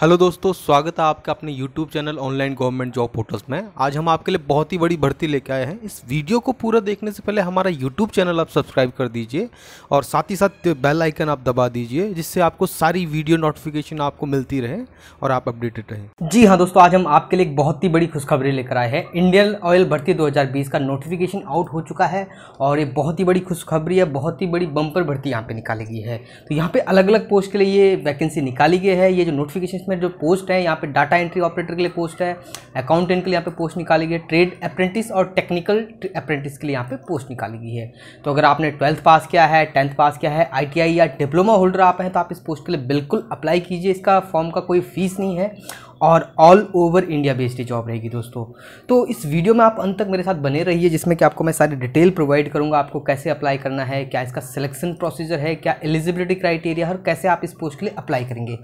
hello दोस्तों स्वागत है आपका अपने YouTube channel online government job portals में आज हम आपके लिए बहुत ही बड़ी भर्ती लेके आए हैं इस वीडियो को पूरा देखने से पहले हमारा यूट्यूब चैनल आप सब्सक्राइब कर दीजिए और साथ ही साथ बेल आइकन आप दबा दीजिए जिससे आपको सारी वीडियो नोटिफिकेशन आपको मिलती रहे और आप अपडेटेड रहें जी हाँ दोस्तों आज हम आपके लिए एक बहुत ही बड़ी खुशखबरी लेकर आए हैं इंडियन ऑयल भर्ती दो का नोटिफिकेशन आउट हो चुका है और ये बहुत ही बड़ी खुशखबरी है बहुत ही बड़ी बम्पर भर्ती यहाँ पर निकाली गई है तो यहाँ पर अलग अलग पोस्ट के लिए ये वैकेंसी निकाली गई है ये जो नोटिफिकेशन इसमें जो पोस्ट है यहाँ पे डाटा एंट्री ऑपरेटर के लिए पोस्ट है अकाउंटेंट के लिए यहाँ पे पोस्ट निकाली गई है ट्रेड अप्रेंटिस और टेक्निकल अप्रेंटिस के लिए यहाँ पे पोस्ट निकाली गई है तो अगर आपने ट्वेल्थ पास किया है टेंथ पास किया है आई या डिप्लोमा होल्डर आप हैं तो आप इस पोस्ट के लिए बिल्कुल अप्लाई कीजिए इसका फॉर्म का कोई फीस नहीं है और all over India based job रहेगी दोस्तों तो इस वीडियो में आप अंत तक मेरे साथ बने रहिए जिसमें कि आपको मैं सारी डिटेल प्रोवाइड करूंगा आपको कैसे अप्लाई करना है क्या इसका सिलेक्शन प्रोसीजर है क्या एलिजिबिलिटी क्राइटेरिया है और कैसे आप इस पोस्ट के लिए अप्लाई करेंगे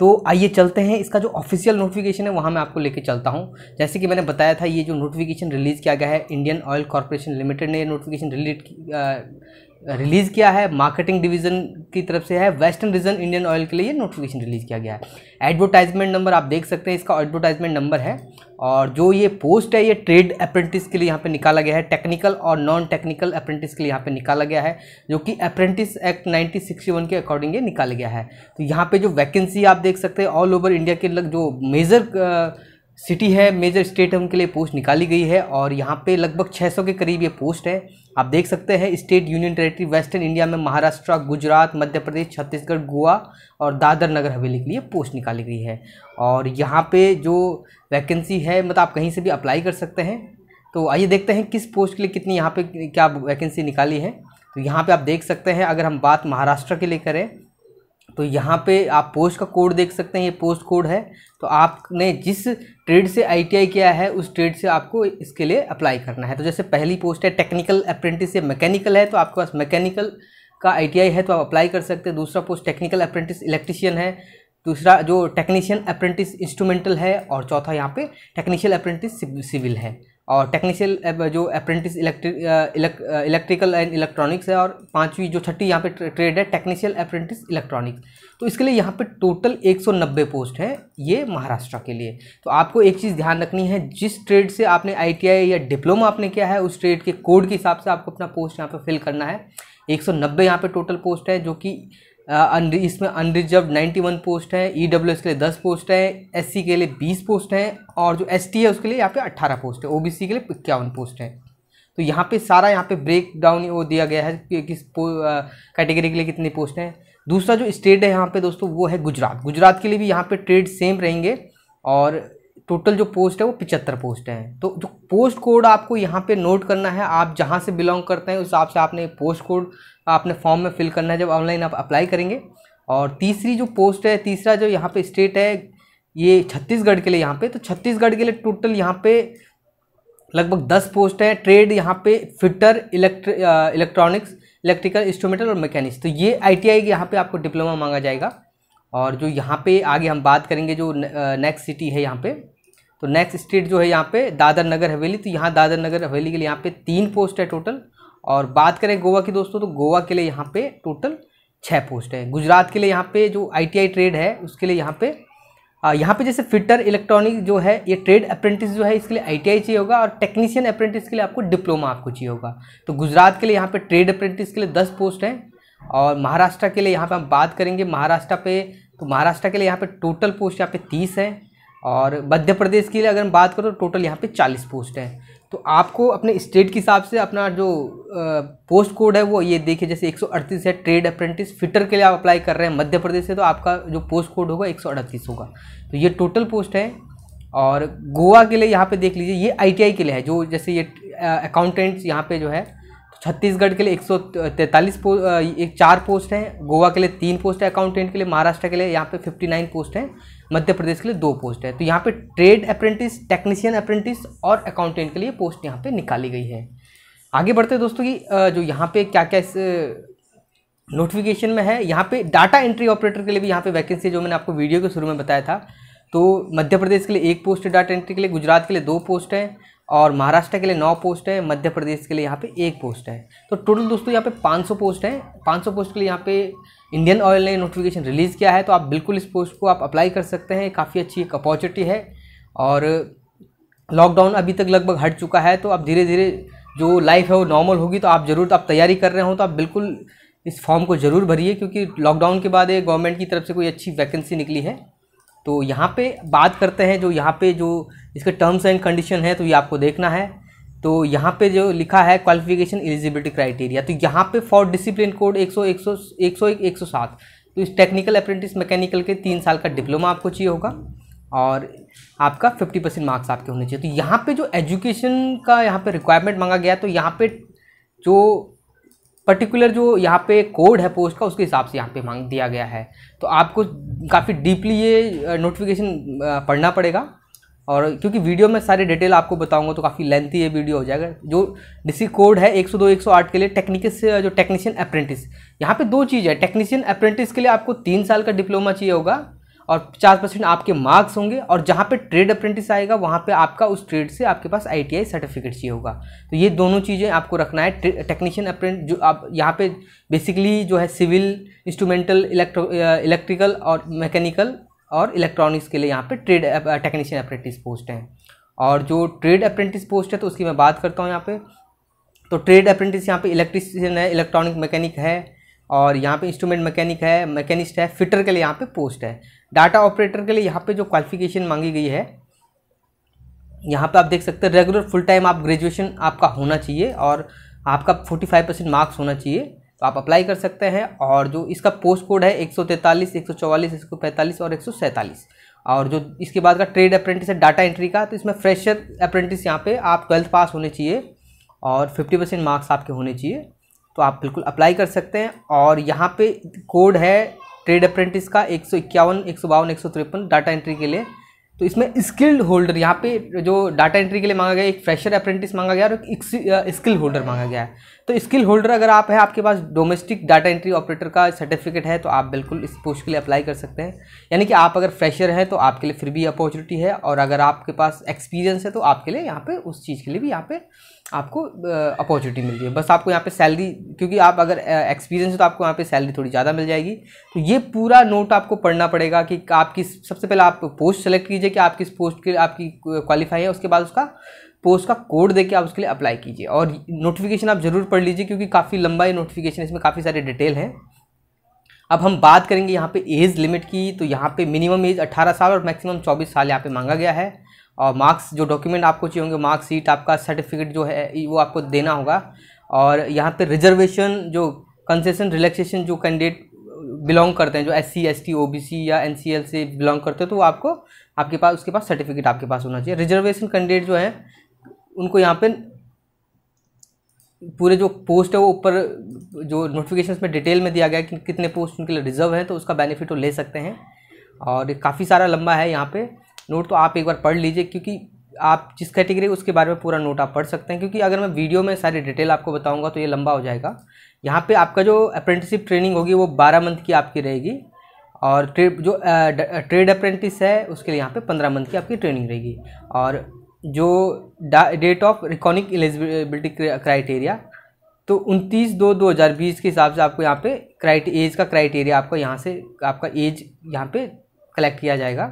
तो आइए चलते हैं इसका जो ऑफिशियल नोटिफिकेशन है वहाँ मैं आपको लेकर चलता हूँ जैसे कि मैंने बताया था ये जो नोटिफिकेशन रिलीज़ किया गया है इंडियन ऑयल कॉरपोरेशन लिमिटेड ने नोटिफिकेशन रिलीज रिलीज़ किया है मार्केटिंग डिवीज़न की तरफ से है वेस्टर्न रीजन इंडियन ऑयल के लिए ये नोटिफिकेशन रिलीज़ किया गया है एडवर्टाइजमेंट नंबर आप देख सकते हैं इसका एडवर्टाइजमेंट नंबर है और जो ये पोस्ट है ये ट्रेड अप्रेंटिस के लिए यहाँ पे निकाला गया है टेक्निकल और नॉन टेक्निकल अप्रेंटिस के लिए यहाँ पे निकाला गया है जो कि अप्रेंटिस एक्ट 1961 के अकॉर्डिंग ये निकाला गया है तो यहाँ पे जो वैकेंसी आप देख सकते हैं ऑल ओवर इंडिया के लग जो मेजर सिटी है मेजर स्टेट है उनके लिए पोस्ट निकाली गई है और यहाँ पे लगभग 600 के करीब ये पोस्ट है आप देख सकते हैं state union territory western India में महाराष्ट्र गुजरात मध्य प्रदेश छत्तीसगढ़ गोवा और दादर नगर हवेली के लिए पोस्ट निकाली गई है और यहाँ पे जो वैकेंसी है मतलब आप कहीं से भी अप्लाई कर सकते हैं तो आइए देखते हैं किस पोस्ट के लिए कितनी यहाँ पर क्या वैकेंसी निकाली है तो यहाँ पर आप देख सकते हैं अगर हम बात महाराष्ट्र के लिए करें तो यहाँ पे आप पोस्ट का कोड देख सकते हैं ये पोस्ट कोड है तो आपने जिस ट्रेड से आईटीआई किया है उस ट्रेड से आपको इसके लिए अप्लाई करना है तो जैसे पहली पोस्ट है टेक्निकल अप्रेंटिस या मैकेनिकल है तो आपके पास मैकेनिकल का आईटीआई है तो आप अप्लाई कर सकते हैं दूसरा पोस्ट टेक्निकल अप्रेंटिस इलेक्ट्रिशियन है दूसरा जो टेक्नीशियन अप्रेंटिस इंस्ट्रूमेंटल है और चौथा यहाँ पर टेक्नीशियल अप्रेंटिस सिविल है और टेक्निशियल जो apprentice electric electrical and electronics है और पांचवी जो छठी यहाँ पे ट्रेड है टेक्निशियल अप्रेंटिस इलेक्ट्रॉनिक्स तो इसके लिए यहाँ पे टोटल 190 पोस्ट है ये महाराष्ट्र के लिए तो आपको एक चीज़ ध्यान रखनी है जिस ट्रेड से आपने आई या डिप्लोमा आपने किया है उस ट्रेड के कोड के हिसाब से आपको अपना पोस्ट यहाँ पर फिल करना है एक सौ नब्बे यहाँ पर टोटल पोस्ट है जो कि इसमें अनरिजर्व 91 पोस्ट है ई डब्ल्यू एस के लिए 10 पोस्ट है एस के लिए 20 पोस्ट हैं और जो एस है उसके लिए यहाँ पे 18 पोस्ट है ओ के लिए इक्यावन पोस्ट हैं तो यहाँ पे सारा यहाँ पे ब्रेक डाउन वो दिया गया है कि किस कैटेगरी के लिए कितनी पोस्ट हैं दूसरा जो स्टेट है यहाँ पे दोस्तों वो है गुजरात गुजरात के लिए भी यहाँ पे ट्रेड सेम रहेंगे और टोटल जो पोस्ट है वो पिचहत्तर पोस्ट हैं तो जो पोस्ट कोड आपको यहाँ पे नोट करना है आप जहाँ से बिलोंग करते हैं उस हिसाब से आपने पोस्ट कोड आपने फॉर्म में फिल करना है जब ऑनलाइन आप अप्लाई करेंगे और तीसरी जो पोस्ट है तीसरा जो यहाँ पे स्टेट है ये छत्तीसगढ़ के लिए यहाँ पे तो छत्तीसगढ़ के लिए टोटल यहाँ पे लगभग दस पोस्ट हैं ट्रेड यहाँ पे fitter electro electronics electrical instrumental और मैकेनिक्स तो ये आई टी आई यहाँ पर आपको डिप्लोमा मांगा जाएगा और जो यहाँ पे आगे हम बात करेंगे जो नेक्स्ट सिटी है यहाँ पे तो नेक्स्ट स्टेट जो है यहाँ पे दादर नगर हवेली तो यहाँ दादर नगर हवेली के लिए यहाँ पे तीन पोस्ट है टोटल और बात करें गोवा की दोस्तों तो गोवा के लिए यहाँ पे टोटल छः पोस्ट है गुजरात के लिए यहाँ पे जो आईटीआई ट्रेड है उसके लिए यहाँ पे यहाँ पे जैसे फिटर इलेक्ट्रॉनिक जो है ये ट्रेड अप्रेंटिस जो है इसके लिए आई चाहिए होगा और टेक्नीशियन अप्रेंटिस के लिए आपको डिप्लोमा आपको चाहिए होगा तो गुजरात के लिए यहाँ पर ट्रेड अप्रेंटिस के लिए दस पोस्ट हैं और महाराष्ट्र के लिए यहाँ पर हम बात करेंगे महाराष्ट्र पे तो महाराष्ट्र के लिए यहाँ पर टोटल पोस्ट यहाँ पे तीस है और मध्य प्रदेश के लिए अगर हम बात करें तो टोटल यहाँ पे चालीस पोस्ट हैं तो आपको अपने स्टेट के हिसाब से अपना जो पोस्ट कोड है वो ये देखिए जैसे एक है ट्रेड अप्रेंटिस फिटर के लिए आप अप्लाई कर रहे हैं मध्य प्रदेश से तो आपका जो पोस्ट कोड होगा एक होगा तो ये टोटल पोस्ट है और गोवा के लिए यहाँ पे देख लीजिए ये आईटीआई के लिए है जो जैसे ये अकाउंटेंट्स यहाँ पे जो है छत्तीसगढ़ के लिए एक सौ तैंतालीस एक चार पोस्ट हैं गोवा के लिए तीन पोस्ट है अकाउंटेंट के लिए महाराष्ट्र के लिए यहाँ पे फिफ्टी नाइन पोस्ट हैं मध्य प्रदेश के लिए दो पोस्ट है तो यहाँ पे ट्रेड अप्रेंटिस टेक्नीशियन अप्रेंटिस और अकाउंटेंट के लिए पोस्ट यहाँ पे निकाली गई है आगे बढ़ते दोस्तों की जो यहाँ पे क्या क्या इस नोटिफिकेशन में है यहाँ पे डाटा एंट्री ऑपरेटर के लिए भी यहाँ पे वैकेंसी जो मैंने आपको वीडियो के शुरू में बताया था तो मध्य प्रदेश के लिए एक पोस्ट है डाटा एंट्री के लिए गुजरात के लिए दो पोस्ट हैं और महाराष्ट्र के लिए नौ पोस्ट है मध्य प्रदेश के लिए यहाँ पे एक पोस्ट है तो टोटल दोस्तों यहाँ पे 500 पोस्ट हैं 500 पोस्ट के लिए यहाँ पे इंडियन ऑयल ने नोटिफिकेशन रिलीज़ किया है तो आप बिल्कुल इस पोस्ट को आप अप्लाई कर सकते हैं काफ़ी अच्छी एक अपॉर्चुनिटी है और लॉकडाउन अभी तक लगभग हट चुका है तो अब धीरे धीरे जो लाइफ है वो नॉर्मल होगी तो आप ज़रूर आप तैयारी कर रहे हो तो आप बिल्कुल इस फॉर्म को ज़रूर भरिए क्योंकि लॉकडाउन के बाद गवर्नमेंट की तरफ से कोई अच्छी वैकेंसी निकली है तो यहाँ पे बात करते हैं जो यहाँ पे जो इसके टर्म्स एंड कंडीशन है तो ये आपको देखना है तो यहाँ पे जो लिखा है क्वालिफिकेशन एलिजिबिलिटी क्राइटेरिया तो यहाँ पे फॉर डिसिप्लिन कोड एक सौ एक सौ एक सौ एक सौ सात तो इस टेक्निकल अप्रेंटिस मैकेनिकल के तीन साल का डिप्लोमा आपको चाहिए होगा और आपका फिफ्टी परसेंट मार्क्स आपके होने चाहिए तो यहाँ पे जो एजुकेशन का यहाँ पे रिक्वायरमेंट मांगा गया तो यहाँ पे जो पर्टिकुलर जो यहाँ पे कोड है पोस्ट का उसके हिसाब से यहाँ पे मांग दिया गया है तो आपको काफ़ी डीपली ये नोटिफिकेशन पढ़ना पड़ेगा और क्योंकि वीडियो में सारे डिटेल आपको बताऊंगा तो काफ़ी लेंथी ये वीडियो हो जाएगा जो डीसी कोड है 102 108 के लिए टेक्निकस जो टेक्नीशियन अप्रेंटिस यहाँ पे दो चीज़ है टेक्नीशियन अप्रेंटिस के लिए आपको तीन साल का डिप्लोमा चाहिए होगा और पचास परसेंट आपके मार्क्स होंगे और जहाँ पे ट्रेड अप्रेंटिस आएगा वहाँ पे आपका उस ट्रेड से आपके पास आईटीआई सर्टिफिकेट चाहिए होगा तो ये दोनों चीज़ें आपको रखना है टेक्नीशियन अप्रेंट जो आप यहाँ पे बेसिकली जो है सिविल इंस्ट्रूमेंटल इलेक्ट्रो इलेक्ट्रिकल और मैकेनिकल और इलेक्ट्रॉनिक्स के लिए यहाँ पर ट्रेड टेक्नीशियन अप्रेंटिस पोस्ट हैं और जो ट्रेड अप्रेंटिस पोस्ट है तो उसकी मैं बात करता हूँ यहाँ पर तो ट्रेड अप्रेंटिस यहाँ पर इलेक्ट्रिशियन है इलेक्ट्रॉनिक मैकेनिक है और यहाँ पे इंस्ट्रूमेंट मैकेनिक है मैकेनिस्ट है फिटर के लिए यहाँ पे पोस्ट है डाटा ऑपरेटर के लिए यहाँ पे जो क्वालिफिकेशन मांगी गई है यहाँ पे आप देख सकते हैं रेगुलर फुल टाइम आप ग्रेजुएशन आपका होना चाहिए और आपका 45 परसेंट मार्क्स होना चाहिए तो आप अप्लाई कर सकते हैं और जो इसका पोस्ट कोड है 143, 144, 145 और 147 और जो इसके बाद का ट्रेड अप्रेंटिस है डाटा एंट्री का तो इसमें फ्रेशर अप्रेंटिस यहाँ पर आप ट्वेल्थ पास होने चाहिए और फिफ्टी परसेंट मार्क्स आपके होने चाहिए तो आप बिल्कुल अप्लाई कर सकते हैं और यहाँ पे कोड है ट्रेड अप्रेंटिस का एक सौ इक्यावन एक सौ बावन एक सौ तिरपन डाटा एंट्री के लिए तो इसमें स्किल्ड होल्डर यहाँ पे जो डाटा एंट्री के लिए मांगा गया एक फ्रेशर अप्रेंटिस मांगा गया और एक स्किल होल्डर मांगा गया है तो स्किल होल्डर अगर आप है आपके पास डोमेस्टिक डाटा एंट्री ऑपरेटर का सर्टिफिकेट है तो आप बिल्कुल इस पोस्ट के लिए अप्लाई कर सकते हैं यानी कि आप अगर फ्रेशर हैं तो आपके लिए फिर भी अपॉर्चुनिटी है और अगर आपके पास एक्सपीरियंस है तो आपके लिए यहाँ पर उस चीज़ के लिए भी यहाँ पर आपको अपॉर्चुनिटी मिल रही है बस आपको यहाँ पे सैलरी क्योंकि आप अगर एक्सपीरियंस हो तो आपको यहाँ पे सैलरी थोड़ी ज़्यादा मिल जाएगी तो ये पूरा नोट आपको पढ़ना पड़ेगा कि आप किस सबसे पहले आप पोस्ट सेलेक्ट कीजिए कि आप किस पोस्ट के लिए आपकी क्वालिफाई है उसके बाद उसका पोस्ट का कोड देके आप उसके लिए अप्लाई कीजिए और नोटिफिकेशन आप ज़रूर पढ़ लीजिए क्योंकि काफ़ी लंबा ये नोटिफिकेशन इसमें काफ़ी सारे डिटेल हैं अब हम बात करेंगे यहाँ पे एज लिमिट की तो यहाँ पे मिनिमम एज 18 साल और मैक्सिमम 24 साल यहाँ पे मांगा गया है और मार्क्स जो डॉक्यूमेंट आपको चाहिए होंगे मार्कशीट आपका सर्टिफिकेट जो है वो आपको देना होगा और यहाँ पे रिजर्वेशन जो कंसेशन रिलैक्सेशन जो कैंडिडेट बिलोंग करते हैं जो S C S T O B C या एन सी एल से बिलोंग करते हैं तो वो आपको आपके पास उसके पास सर्टिफिकेट आपके पास होना चाहिए रिजर्वेशन कैंडिडेट जो है उनको यहाँ पे पूरे जो पोस्ट है वो ऊपर जो नोटिफिकेशन में डिटेल में दिया गया है कि कितने पोस्ट उनके लिए रिजर्व हैं तो उसका बेनिफिट वो ले सकते हैं और काफ़ी सारा लंबा है यहाँ पर नोट तो आप एक बार पढ़ लीजिए क्योंकि आप जिस कैटेगरी उसके बारे में पूरा नोट आप पढ़ सकते हैं क्योंकि अगर मैं वीडियो में सारी डिटेल आपको बताऊंगा तो ये लंबा हो जाएगा यहाँ पे आपका जो अप्रेंटिसिप ट्रेनिंग होगी वो बारह मंथ की आपकी रहेगी और ट्रेड जो ट्रेड अप्रेंटिस है उसके लिए यहाँ पे पंद्रह मंथ की आपकी ट्रेनिंग रहेगी और जो date of reckoning eligibility criteria तो उनतीस दो दो हज़ार बीस के हिसाब से आपको यहाँ पे क्राइट एज का क्राइटेरिया आपका यहाँ से आपका एज यहाँ पे कलेक्ट किया जाएगा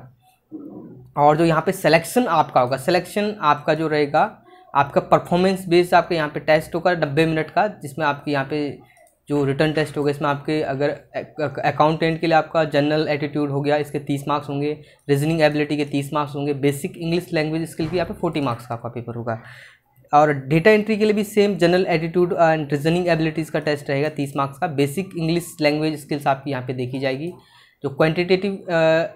और जो यहाँ पे सिलेक्शन आपका होगा सिलेक्शन आपका जो रहेगा आपका परफॉर्मेंस बेस्ड आपके यहाँ पे टेस्ट होगा नब्बे मिनट का जिसमें आपके यहाँ पे जो रिटर्न टेस्ट होगा इसमें आपके अगर अकाउंटेंट के लिए आपका जनरल एटीट्यूड हो गया इसके तीस मार्क्स होंगे रीजनिंग एबिलिटी के तीस मार्क्स होंगे बेसिक इंग्लिश लैंग्वेज स्किल के यहाँ पे फोर्टी मार्क्स का आपका पेपर होगा और डेटा एंट्री के लिए भी same general aptitude and reasoning abilities का टेस्ट रहेगा तीस मार्क्स का बेसिक इंग्लिश लैंग्वेज स्किल्स आपकी यहाँ पे देखी जाएगी जो क्वांटिटेटिव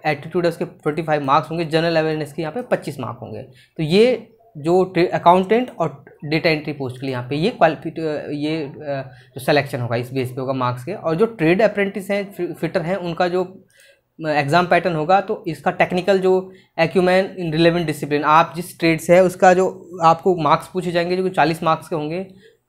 एटीट्यूड uh, है उसके ट्वेंटी फाइव मार्क्स होंगे जनरल अवेयरनेस के यहाँ पे पच्चीस मार्क होंगे तो ये जो अकाउंटेंट और डेटा एंट्री पोस्ट के लिए यहाँ पे ये क्वालिफिट uh, ये uh, जो सिलेक्शन होगा इस बेस पे होगा मार्क्स के और जो ट्रेड अप्रेंटिस हैं फिटर हैं उनका जो एग्ज़ाम पैटर्न होगा तो इसका टेक्निकल जो एक्यूमैन इन रिलेवेंट डिसिप्लिन आप जिस ट्रेड से है उसका जो आपको मार्क्स पूछे जाएंगे जो कि चालीस मार्क्स के होंगे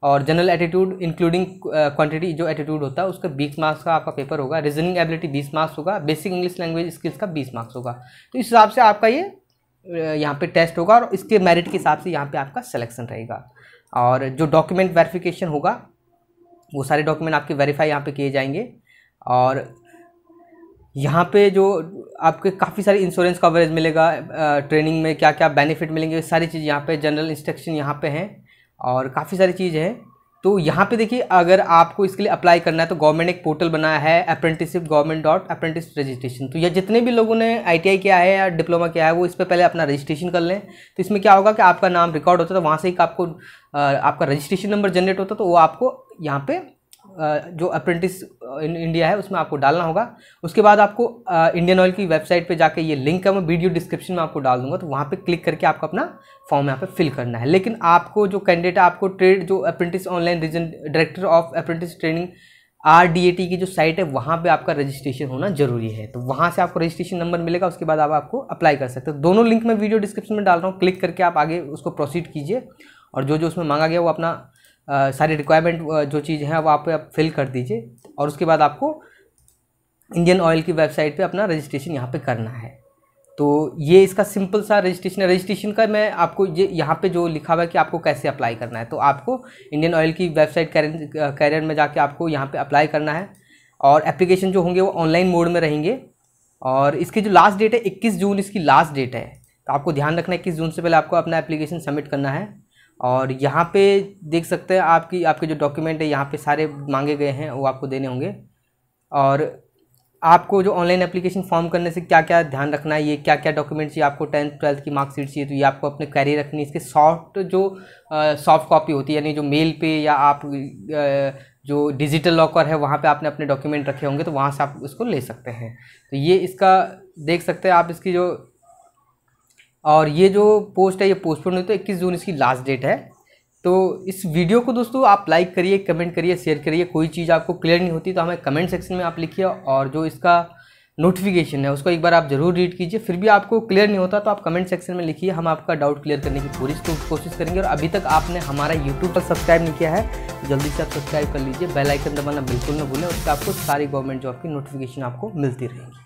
और जनरल एटीट्यूड इंक्लूडिंग क्वांटिटी जो एटीट्यूड होता है उसका बीस मार्क्स का आपका पेपर होगा रीजनिंग एबिलिटी बीस मार्क्स होगा बेसिक इंग्लिश लैंग्वेज स्किल्स का बीस मार्क्स होगा तो इस हिसाब से आपका ये uh, यहाँ पे टेस्ट होगा और इसके मेरिट के हिसाब से यहाँ पे आपका सिलेक्शन रहेगा और जो डॉक्यूमेंट वेरिफिकेशन होगा वो सारे डॉक्यूमेंट आपके वेरीफाई यहाँ पर किए जाएंगे और यहाँ पे जो आपके काफ़ी सारे इंश्योरेंस कवरेज मिलेगा ट्रेनिंग uh, में क्या क्या बेनिफिट मिलेंगे सारी चीज़ यहाँ पे जनरल इंस्ट्रक्शन यहाँ पे हैं और काफ़ी सारी चीज़ है तो यहाँ पे देखिए अगर आपको इसके लिए अप्लाई करना है तो गवर्नमेंट एक पोर्टल बनाया है apprenticeship government dot apprentice registration तो या जितने भी लोगों ने आईटीआई किया है या डिप्लोमा किया है वो इस पर पहले अपना रजिस्ट्रेशन कर लें तो इसमें क्या होगा कि आपका नाम रिकॉर्ड होता है तो वहाँ से एक आपको आपका रजिस्ट्रेशन नंबर जनरेट होता तो वो आपको यहाँ पर जो अप्रेंटिस इन इंडिया है उसमें आपको डालना होगा उसके बाद आपको इंडियन ऑयल की वेबसाइट पे जाके ये लिंक है मैं वीडियो डिस्क्रिप्शन में आपको डाल दूंगा तो वहाँ पे क्लिक करके आपको अपना फॉर्म यहाँ पे फिल करना है लेकिन आपको जो कैंडिडेट आपको ट्रेड जो apprentice online region director of apprentice training R D A T की जो साइट है वहाँ पर आपका रजिस्ट्रेशन होना जरूरी है तो वहाँ से आपको रजिस्ट्रेशन नंबर मिलेगा उसके बाद आपको अप्लाई कर सकते हो दोनों लिंक मैं वीडियो डिस्क्रिप्शन में डाल रहा हूँ क्लिक करके आप आगे उसको प्रोसीड कीजिए और जो जो उसमें मांगा गया वो अपना सारी रिक्वायरमेंट जो चीज़ है वो आप, फिल कर दीजिए और उसके बाद आपको इंडियन ऑयल की वेबसाइट पे अपना रजिस्ट्रेशन यहाँ पे करना है तो ये इसका सिंपल सा रजिस्ट्रेशन है रजिस्ट्रेशन का मैं आपको ये यहाँ पे जो लिखा हुआ है कि आपको कैसे अप्लाई करना है तो आपको इंडियन ऑयल की वेबसाइट कैरियर में जाके आपको यहाँ पे अप्लाई करना है और एप्लीकेशन जो होंगे वो ऑनलाइन मोड में रहेंगे और इसकी जो लास्ट डेट है इक्कीस जून इसकी लास्ट डेट है तो आपको ध्यान रखना है इक्कीस जून से पहले आपको अपना एप्लीकेशन सबमिट करना है और यहाँ पे देख सकते हैं आपकी आपके जो डॉक्यूमेंट है यहाँ पे सारे मांगे गए हैं वो आपको देने होंगे और आपको जो ऑनलाइन एप्लीकेशन फॉर्म करने से क्या क्या ध्यान रखना है ये क्या क्या डॉक्यूमेंट चाहिए आपको टेंथ ट्वेल्थ की मार्कशीट चाहिए तो ये आपको अपने कैरी रखनी है इसके सॉफ्ट जो सॉफ्ट कॉपी होती है यानी जो मेल पे या आप आ, जो डिजिटल लॉकर है वहाँ पे आपने अपने डॉक्यूमेंट रखे होंगे तो वहाँ से आप उसको ले सकते हैं तो ये इसका देख सकते हैं आप इसकी जो और ये जो पोस्ट है ये पोस्टपोन हुई तो इक्कीस जून इसकी लास्ट डेट है तो इस वीडियो को दोस्तों आप लाइक करिए कमेंट करिए शेयर करिए कोई चीज़ आपको क्लियर नहीं होती तो हमें कमेंट सेक्शन में आप लिखिए और जो इसका नोटिफिकेशन है उसको एक बार आप जरूर रीड कीजिए फिर भी आपको क्लियर नहीं होता तो आप कमेंट सेक्शन में लिखिए हम आपका डाउट क्लियर करने की पूरी कोशिश करेंगे और अभी तक आपने हमारा यूट्यूब पर सब्सक्राइब नहीं किया है जल्दी से आप सब्सक्राइब कर लीजिए बेल आइकन दबाना बिल्कुल ना भूलें उससे आपको सारी गवर्नमेंट जॉब की नोटिफिकेशन आपको मिलती रहेगी